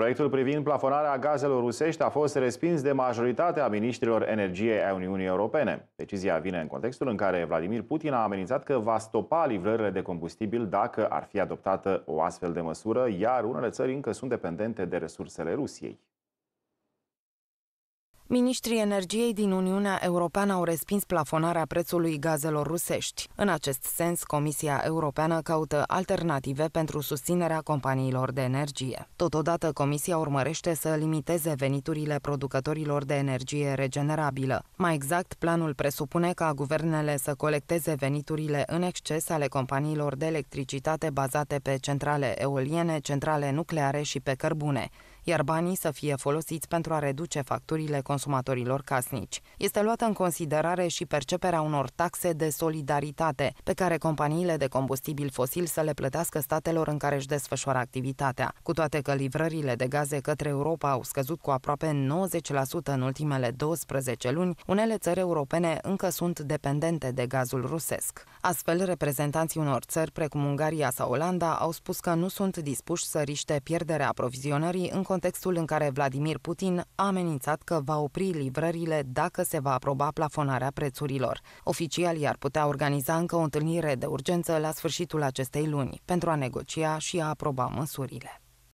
Proiectul privind plafonarea gazelor rusești a fost respins de majoritatea ministrilor energiei a Uniunii Europene. Decizia vine în contextul în care Vladimir Putin a amenințat că va stopa livrările de combustibil dacă ar fi adoptată o astfel de măsură, iar unele țări încă sunt dependente de resursele Rusiei. Ministrii energiei din Uniunea Europeană au respins plafonarea prețului gazelor rusești. În acest sens, Comisia Europeană caută alternative pentru susținerea companiilor de energie. Totodată, Comisia urmărește să limiteze veniturile producătorilor de energie regenerabilă. Mai exact, planul presupune ca guvernele să colecteze veniturile în exces ale companiilor de electricitate bazate pe centrale eoliene, centrale nucleare și pe cărbune, iar banii să fie folosiți pentru a reduce facturile consumatorilor casnici. Este luată în considerare și perceperea unor taxe de solidaritate pe care companiile de combustibil fosil să le plătească statelor în care își desfășoară activitatea. Cu toate că livrările de gaze către Europa au scăzut cu aproape 90% în ultimele 12 luni, unele țări europene încă sunt dependente de gazul rusesc. Astfel, reprezentanții unor țări precum Ungaria sau Olanda au spus că nu sunt dispuși să riște pierderea aprovizionării în contextul în care Vladimir Putin a amenințat că va opri livrările dacă se va aproba plafonarea prețurilor. Oficialii ar putea organiza încă o întâlnire de urgență la sfârșitul acestei luni pentru a negocia și a aproba măsurile.